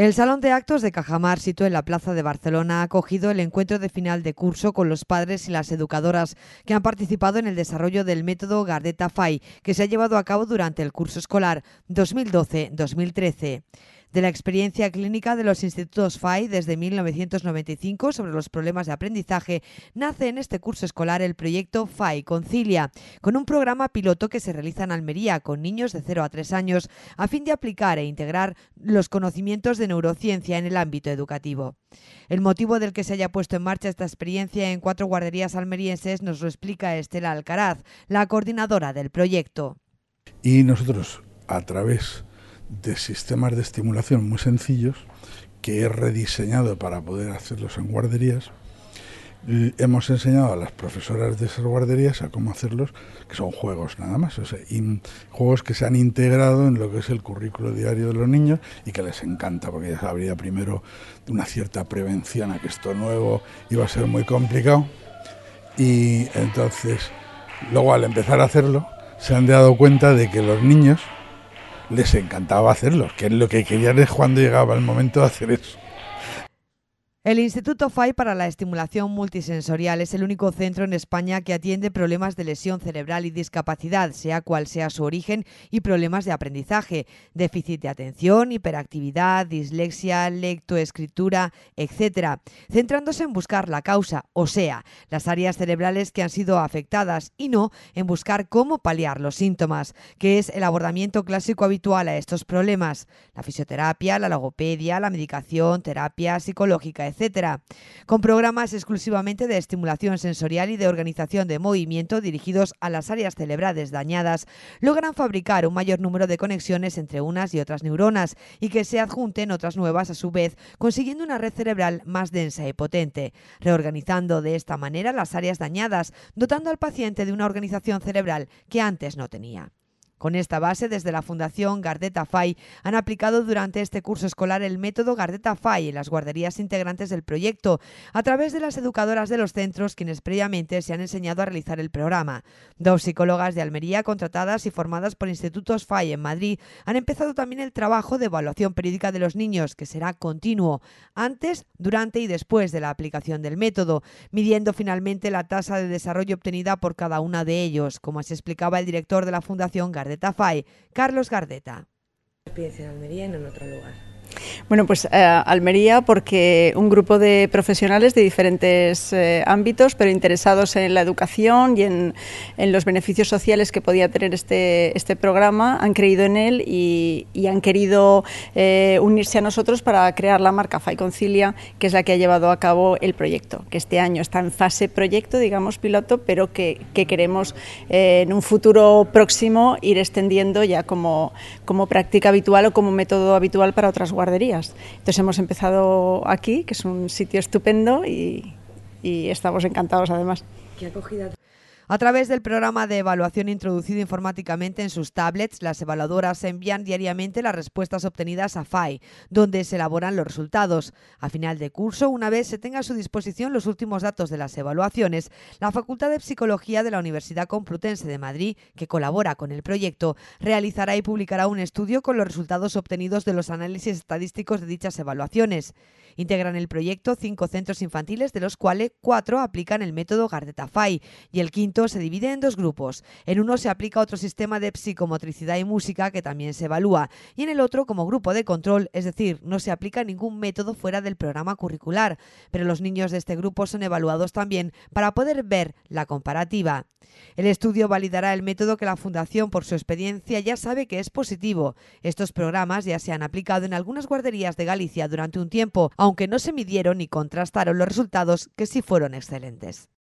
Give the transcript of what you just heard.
El Salón de Actos de Cajamar, situado en la Plaza de Barcelona, ha acogido el encuentro de final de curso con los padres y las educadoras que han participado en el desarrollo del método Gardeta FAI, que se ha llevado a cabo durante el curso escolar 2012-2013 de la experiencia clínica de los institutos FAI desde 1995 sobre los problemas de aprendizaje, nace en este curso escolar el proyecto FAI Concilia, con un programa piloto que se realiza en Almería con niños de 0 a 3 años a fin de aplicar e integrar los conocimientos de neurociencia en el ámbito educativo. El motivo del que se haya puesto en marcha esta experiencia en cuatro guarderías almerienses nos lo explica Estela Alcaraz, la coordinadora del proyecto. Y nosotros, a través de sistemas de estimulación muy sencillos que he rediseñado para poder hacerlos en guarderías. Hemos enseñado a las profesoras de esas guarderías a cómo hacerlos, que son juegos nada más, juegos que se han integrado en lo que es el currículo diario de los niños y que les encanta, porque ya habría primero una cierta prevención a que esto nuevo iba a ser muy complicado. Y entonces, luego al empezar a hacerlo, se han dado cuenta de que los niños les encantaba hacerlo, que es lo que querían es cuando llegaba el momento de hacer eso. El Instituto FAI para la Estimulación Multisensorial es el único centro en España que atiende problemas de lesión cerebral y discapacidad, sea cual sea su origen, y problemas de aprendizaje, déficit de atención, hiperactividad, dislexia, lectoescritura, etc., centrándose en buscar la causa, o sea, las áreas cerebrales que han sido afectadas y no en buscar cómo paliar los síntomas, que es el abordamiento clásico habitual a estos problemas, la fisioterapia, la logopedia, la medicación, terapia psicológica, etcétera, con programas exclusivamente de estimulación sensorial y de organización de movimiento dirigidos a las áreas cerebrales dañadas, logran fabricar un mayor número de conexiones entre unas y otras neuronas y que se adjunten otras nuevas a su vez, consiguiendo una red cerebral más densa y potente, reorganizando de esta manera las áreas dañadas, dotando al paciente de una organización cerebral que antes no tenía. Con esta base, desde la Fundación Gardeta FAI han aplicado durante este curso escolar el método Gardeta FAI en las guarderías integrantes del proyecto, a través de las educadoras de los centros quienes previamente se han enseñado a realizar el programa. Dos psicólogas de Almería, contratadas y formadas por institutos FAI en Madrid, han empezado también el trabajo de evaluación periódica de los niños, que será continuo, antes, durante y después de la aplicación del método, midiendo finalmente la tasa de desarrollo obtenida por cada una de ellos, como se explicaba el director de la Fundación Gardeta Gardeta Fay, Carlos Gardeta. Experiencia en Almería y en otro lugar. Bueno, pues eh, Almería, porque un grupo de profesionales de diferentes eh, ámbitos, pero interesados en la educación y en, los beneficios sociales que podía tener este, este programa, han creído en él y, han querido eh, unirse a nosotros para crear la marca FAI Concilia, que es la que ha llevado a cabo el proyecto, que este año está en fase proyecto, digamos piloto, pero que, que queremos en un futuro próximo ir extendiendo ya como, como práctica habitual o como método habitual para otras guarderías. Entonces hemos empezado aquí, que es un sitio estupendo y, estamos encantados además. A través del programa de evaluación introducido informáticamente en sus tablets, las evaluadoras envían diariamente las respuestas obtenidas a FAI, donde se elaboran los resultados. A final de curso, una vez se tenga a su disposición los últimos datos de las evaluaciones, la Facultad de Psicología de la Universidad Complutense de Madrid, que colabora con el proyecto, realizará y publicará un estudio con los resultados obtenidos de los análisis estadísticos de dichas evaluaciones. Integran el proyecto cinco centros infantiles, de los cuales cuatro aplican el método Gardeta-FAI y el quinto se divide en dos grupos. En uno se aplica otro sistema de psicomotricidad y música que también se evalúa, y en el otro como grupo de control, es decir, no se aplica ningún método fuera del programa curricular, pero los niños de este grupo son evaluados también para poder ver la comparativa. El estudio validará el método que la Fundación, por su experiencia, ya sabe que es positivo. Estos programas ya se han aplicado en algunas guarderías de Galicia durante un tiempo, aunque no se midieron ni contrastaron los resultados que sí fueron excelentes.